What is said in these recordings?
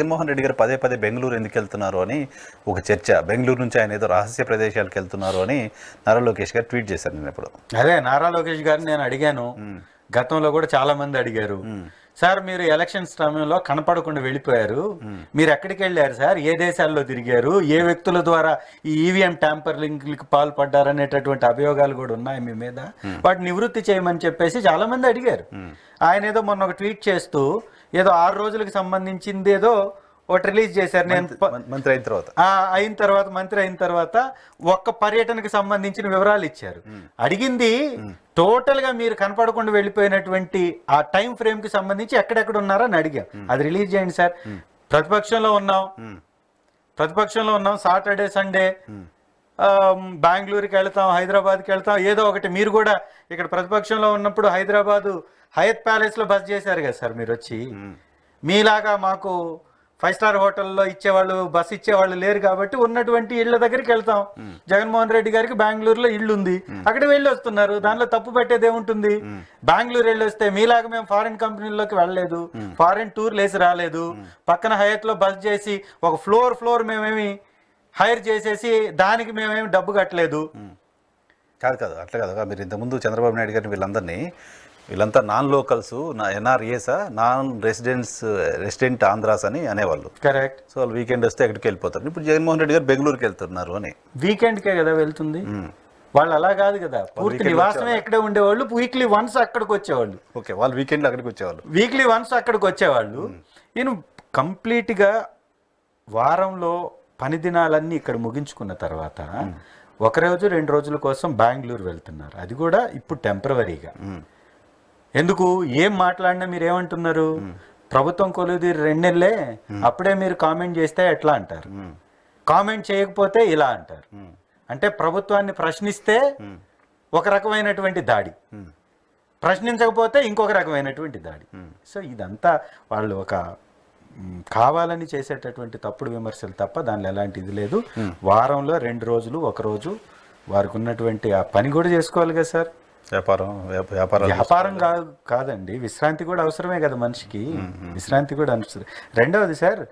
జగన్మోహన్ రెడ్డి గారు పదే పదే బెంగళూరు ఎందుకు వెళ్తున్నారు అని ఒక చర్చ బెంగళూరు నుంచి ఆయన ఏదో రహస్య ప్రదేశాలకు వెళ్తున్నారు అని నారా లోకేష్ గారు ట్వీట్ చేశారు నేను ఇప్పుడు అదే నారా లోకేష్ గారిని నేను అడిగాను గతంలో కూడా చాలా మంది అడిగారు సార్ మీరు ఎలక్షన్ సమయంలో కనపడకుండా వెళ్ళిపోయారు మీరు ఎక్కడికి వెళ్ళారు సార్ ఏ దేశాల్లో తిరిగారు ఏ వ్యక్తుల ద్వారా ఈ ఈవీఎం e ట్యాంపర్లింగ్కి పాల్పడ్డారు అనేటటువంటి అభియోగాలు కూడా ఉన్నాయి మీ మీద వాటిని నివృత్తి చేయమని చెప్పేసి చాలా మంది అడిగారు ఆయన ఏదో మొన్న ఒక ట్వీట్ చేస్తూ ఏదో ఆరు రోజులకు సంబంధించింది ఏదో ఒకటి రిలీజ్ చేశారు నేను మంత్రి అయిన తర్వాత అయిన తర్వాత మంత్రి అయిన తర్వాత ఒక్క పర్యటనకు సంబంధించిన వివరాలు ఇచ్చారు అడిగింది టోటల్ గా మీరు కనపడకుండా వెళ్ళిపోయినటువంటి ఆ టైం ఫ్రేమ్ కి సంబంధించి ఎక్కడెక్కడ ఉన్నారని అడిగాం అది రిలీజ్ చేయండి సార్ ప్రతిపక్షంలో ఉన్నాం ప్రతిపక్షంలో ఉన్నాం సాటర్డే సండే బెంగళూరుకి వెళ్తాం హైదరాబాద్కి వెళ్తాం ఏదో ఒకటి మీరు కూడా ఇక్కడ ప్రతిపక్షంలో ఉన్నప్పుడు హైదరాబాదు హయత్ ప్యాలెస్లో బస్ చేశారు కదా సార్ మీరు వచ్చి మీలాగా మాకు ఫైవ్ స్టార్ హోటల్లో ఇచ్చేవాళ్ళు బస్ ఇచ్చేవాళ్ళు లేరు కాబట్టి ఉన్నటువంటి ఇళ్ల దగ్గరికి వెళ్తాం జగన్మోహన్ రెడ్డి గారికి బెంగళూరులో ఇల్లు ఉంది అక్కడ వెళ్ళి వస్తున్నారు దానిలో తప్పు పెట్టేది ఏముంటుంది బెంగళూరు వెళ్ళి వస్తే మీలాగా మేము ఫారిన్ కంపెనీల్లోకి వెళ్ళలేదు ఫారిన్ టూర్లు వేసి రాలేదు పక్కన హయత్ లో బస్ చేసి ఒక ఫ్లోర్ ఫ్లోర్ మేమేమి హైర్ చేసేసి దానికి మేమేమి డబ్బు కట్టలేదు కాదు కాదు అట్లా కాదు మీరు ఇంతకుముందు చంద్రబాబు నాయుడు గారిని వీళ్ళందరినీ వీళ్ళంతా నాన్ లోకల్స్ నా ఎన్ఆర్ఏసా నాన్ రెసిడెన్స్ రెసిడెంట్ ఆంధ్రాస్ అని అనేవాళ్ళు కరెక్ట్ సో వాళ్ళు వీకెండ్ వస్తే ఎక్కడికి వెళ్ళిపోతారు ఇప్పుడు జగన్మోహన్ రెడ్డి గారు బెంగళూరుకి వెళ్తున్నారు అని వీకెండ్కే కదా వెళ్తుంది వాళ్ళు అలా కాదు కదా పూర్తి నివాసమే ఎక్కడే ఉండేవాళ్ళు వీక్లీ వన్స్ అక్కడికి వచ్చేవాళ్ళు ఓకే వాళ్ళు వీకెండ్ అక్కడికి వచ్చేవాళ్ళు వీక్లీ వన్స్ అక్కడికి వచ్చేవాళ్ళు నేను కంప్లీట్గా వారంలో పని దినాలన్నీ ఇక్కడ ముగించుకున్న తర్వాత ఒక రోజు రెండు రోజుల కోసం బెంగళూరు వెళ్తున్నారు అది కూడా ఇప్పుడు టెంపరీగా ఎందుకు ఏం మాట్లాడినా మీరు ఏమంటున్నారు ప్రభుత్వం రెండు నెలలే అప్పుడే మీరు కామెంట్ చేస్తే ఎట్లా అంటారు కామెంట్ చేయకపోతే ఇలా అంటారు అంటే ప్రభుత్వాన్ని ప్రశ్నిస్తే ఒక రకమైనటువంటి దాడి ప్రశ్నించకపోతే ఇంకొక రకమైనటువంటి దాడి సో ఇదంతా వాళ్ళు ఒక కావాలని చేసేటటువంటి తప్పుడు విమర్శలు తప్ప దానిలో ఎలాంటి ఇది లేదు వారంలో రెండు రోజులు ఒకరోజు వారికి ఉన్నటువంటి ఆ పని కూడా చేసుకోవాలి కదా సార్ వ్యాపారం వ్యాపారం వ్యాపారం కాదు కాదండి విశ్రాంతి కూడా అవసరమే కదా మనిషికి విశ్రాంతి కూడా అనిపిస్తుంది రెండవది సార్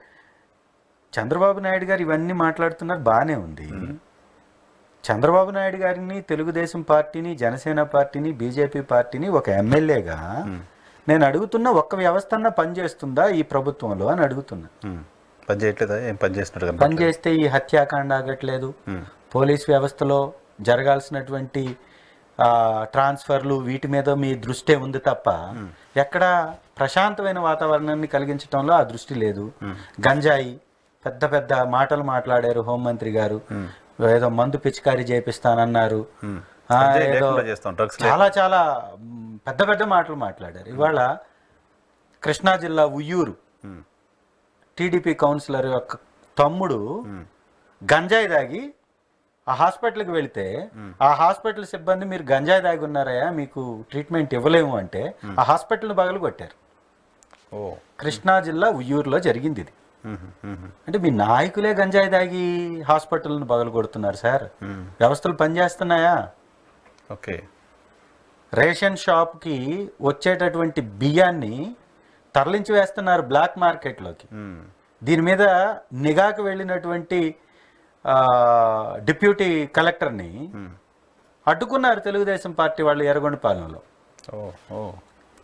చంద్రబాబు నాయుడు గారు ఇవన్నీ మాట్లాడుతున్నారు బాగానే ఉంది చంద్రబాబు నాయుడు గారిని తెలుగుదేశం పార్టీని జనసేన పార్టీని బీజేపీ పార్టీని ఒక ఎమ్మెల్యేగా నేను అడుగుతున్న ఒక్క వ్యవస్థన పనిచేస్తుందా ఈ ప్రభుత్వంలో అని అడుగుతున్నా పనిచేయట్లేదా ఏం పనిచేస్తున్నారు పనిచేస్తే ఈ హత్యాకాండ ఆగట్లేదు పోలీస్ వ్యవస్థలో జరగాల్సినటువంటి ట్రాన్స్ఫర్లు వీటి మీద మీ దృష్టి ఉంది తప్ప ఎక్కడ ప్రశాంతమైన వాతావరణాన్ని కలిగించడంలో ఆ దృష్టి లేదు గంజాయి పెద్ద పెద్ద మాటలు మాట్లాడారు హోంమంత్రి గారు ఏదో మందు పిచికారి చేపిస్తానన్నారు చాలా చాలా పెద్ద పెద్ద మాటలు మాట్లాడారు ఇవాళ కృష్ణా జిల్లా ఉయ్యూరు టీడీపీ కౌన్సిలర్ యొక్క తమ్ముడు గంజాయి దాగి ఆ హాస్పిటల్కి వెళితే ఆ హాస్పిటల్ సిబ్బంది మీరు గంజాయి దాగి ఉన్నారయ్యా మీకు ట్రీట్మెంట్ ఇవ్వలేము అంటే ఆ హాస్పిటల్ని పగలు కొట్టారు కృష్ణా జిల్లా ఉయ్యూరులో జరిగింది ఇది అంటే మీ నాయకులే గంజాయి దాగి హాస్పిటల్ని పగలు కొడుతున్నారు సార్ వ్యవస్థలు పనిచేస్తున్నాయా ఓకే రేషన్ షాప్కి వచ్చేటటువంటి బియ్యాన్ని తరలించి వేస్తున్నారు బ్లాక్ మార్కెట్లోకి దీని మీద నిఘాకు వెళ్ళినటువంటి డిప్యూటీ కలెక్టర్ని అడ్డుకున్నారు తెలుగుదేశం పార్టీ వాళ్ళు ఎర్రగొండపాలెంలో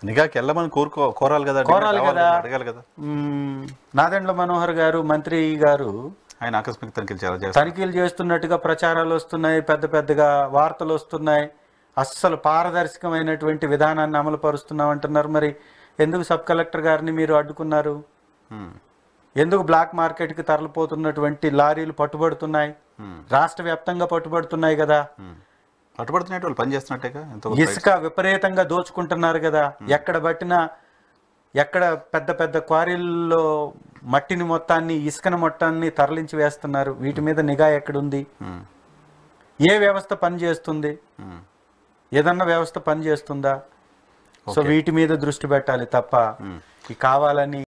నిఘాకి వెళ్ళమని కోరుకో కోరాలి కదా కోరాలి కదా అడగాలి కదా నాదెండ్ల మనోహర్ గారు మంత్రి గారు ఆయన ఆకస్మిక తనిఖీలు చేస్తున్నట్టుగా ప్రచారాలు వస్తున్నాయి పెద్ద పెద్దగా వార్తలు వస్తున్నాయి అస్సలు పారదర్శకమైనటువంటి విధానాన్ని అమలు పరుస్తున్నాం అంటున్నారు మరి ఎందుకు సబ్ కలెక్టర్ గారిని మీరు అడ్డుకున్నారు ఎందుకు బ్లాక్ మార్కెట్కి తరలిపోతున్నటువంటి లారీలు పట్టుబడుతున్నాయి రాష్ట్ర వ్యాప్తంగా పట్టుబడుతున్నాయి కదా వాళ్ళు ఇసుక విపరీతంగా దోచుకుంటున్నారు కదా ఎక్కడ పట్టినా ఎక్కడ పెద్ద పెద్ద క్వారీల్లో మట్టిని మొత్తాన్ని ఇసుకని మొత్తాన్ని తరలించి వేస్తున్నారు వీటి మీద నిఘా ఎక్కడుంది ఏ వ్యవస్థ పనిచేస్తుంది ఏదన్నా వ్యవస్థ పనిచేస్తుందా సో వీటి మీద దృష్టి పెట్టాలి తప్ప కావాలని